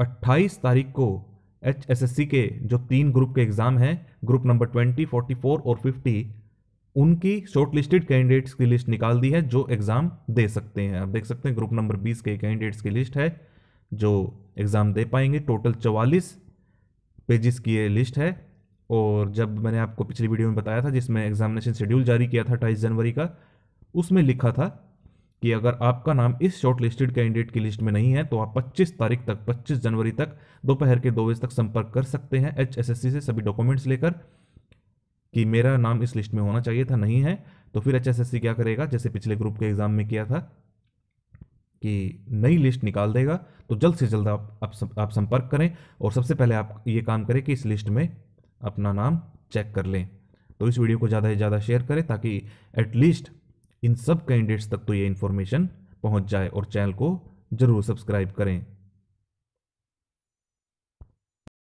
अट्ठाईस तारीख को एच एस एस सी के जो तीन ग्रुप के एग्ज़ाम हैं group number twenty forty four और फिफ्टी उनकी शॉर्ट लिस्टेड कैंडिडेट्स की लिस्ट निकाल दी है जो एग्ज़ाम दे सकते हैं आप देख सकते हैं ग्रुप नंबर बीस के कैंडिडेट्स की लिस्ट है जो एग्ज़ाम दे पाएंगे टोटल चवालीस पेजेस की ये लिस्ट है और जब मैंने आपको पिछली वीडियो में बताया था जिसमें एग्जामिनेशन शेड्यूल जारी किया था अट्ठाईस जनवरी का उसमें लिखा था कि अगर आपका नाम इस शॉर्ट लिस्टेड कैंडिडेट की लिस्ट में नहीं है तो आप 25 तारीख तक 25 जनवरी तक दोपहर के दो बजे तक संपर्क कर सकते हैं एच से सभी डॉक्यूमेंट्स लेकर कि मेरा नाम इस लिस्ट में होना चाहिए था नहीं है तो फिर एच क्या करेगा जैसे पिछले ग्रुप के एग्जाम में किया था कि नई लिस्ट निकाल देगा तो जल्द से जल्द आप आप, आप संपर्क करें और सबसे पहले आप ये काम करें कि इस लिस्ट में अपना नाम चेक कर लें तो इस वीडियो को ज़्यादा से ज़्यादा शेयर करें ताकि एटलीस्ट इन सब कैंडिडेट्स तक तो ये इन्फॉर्मेशन पहुंच जाए और चैनल को ज़रूर सब्सक्राइब करें